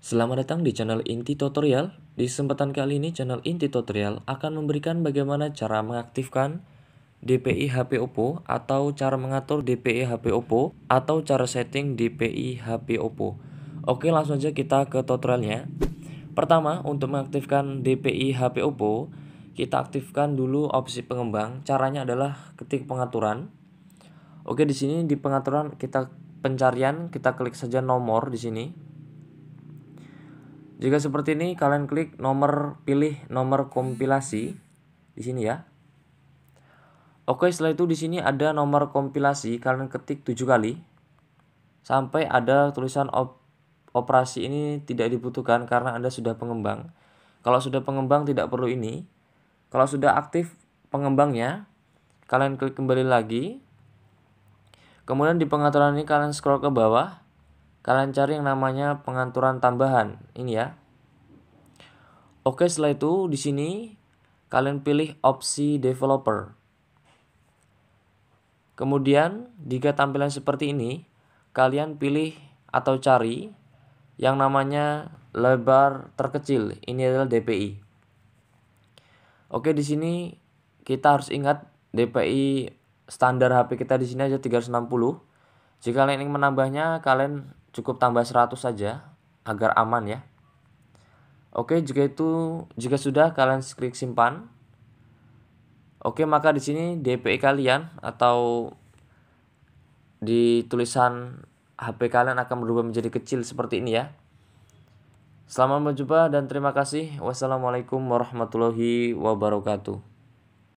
Selamat datang di channel Inti Tutorial. Di kesempatan kali ini channel Inti Tutorial akan memberikan bagaimana cara mengaktifkan DPI HP Oppo atau cara mengatur DPI HP Oppo atau cara setting DPI HP Oppo. Oke, langsung aja kita ke tutorialnya. Pertama, untuk mengaktifkan DPI HP Oppo, kita aktifkan dulu opsi pengembang. Caranya adalah ketik pengaturan. Oke, di sini di pengaturan kita pencarian kita klik saja nomor di sini jika seperti ini, kalian klik nomor pilih nomor kompilasi di sini ya. Oke, setelah itu di sini ada nomor kompilasi, kalian ketik 7 kali sampai ada tulisan op operasi ini tidak dibutuhkan karena Anda sudah pengembang. Kalau sudah pengembang tidak perlu ini. Kalau sudah aktif pengembangnya, kalian klik kembali lagi. Kemudian di pengaturan ini kalian scroll ke bawah kalian cari yang namanya pengaturan tambahan ini ya oke setelah itu di sini kalian pilih opsi developer kemudian jika tampilan seperti ini kalian pilih atau cari yang namanya lebar terkecil ini adalah DPI oke di sini kita harus ingat DPI standar HP kita di sini aja 360 jika kalian ingin menambahnya kalian cukup tambah 100 saja agar aman ya. Oke, jika itu jika sudah kalian klik simpan. Oke, maka di sini DPI kalian atau di tulisan HP kalian akan berubah menjadi kecil seperti ini ya. Selamat berjumpa dan terima kasih. Wassalamualaikum warahmatullahi wabarakatuh.